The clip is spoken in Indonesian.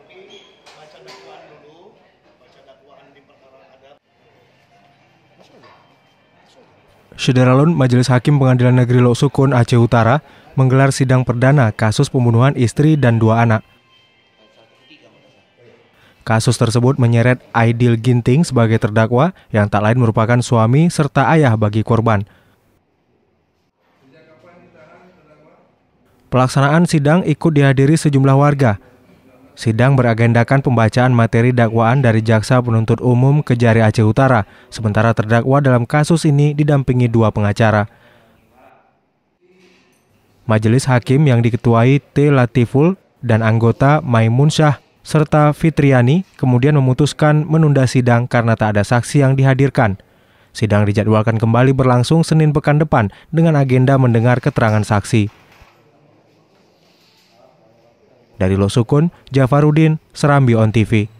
tapi baca dakwaan dulu, baca dakwaan di perkara adat. Lun, Majelis Hakim Pengadilan Negeri Lok Sukun Aceh Utara menggelar sidang perdana kasus pembunuhan istri dan dua anak. Kasus tersebut menyeret Aidil Ginting sebagai terdakwa yang tak lain merupakan suami serta ayah bagi korban. Pelaksanaan sidang ikut dihadiri sejumlah warga, Sidang beragendakan pembacaan materi dakwaan dari Jaksa Penuntut Umum ke Jari Aceh Utara, sementara terdakwa dalam kasus ini didampingi dua pengacara. Majelis Hakim yang diketuai T. Latiful dan anggota Maimun Syah serta Fitriani kemudian memutuskan menunda sidang karena tak ada saksi yang dihadirkan. Sidang dijadwalkan kembali berlangsung Senin pekan depan dengan agenda mendengar keterangan saksi. Dari Losukun, Jafarudin, Serambi On TV.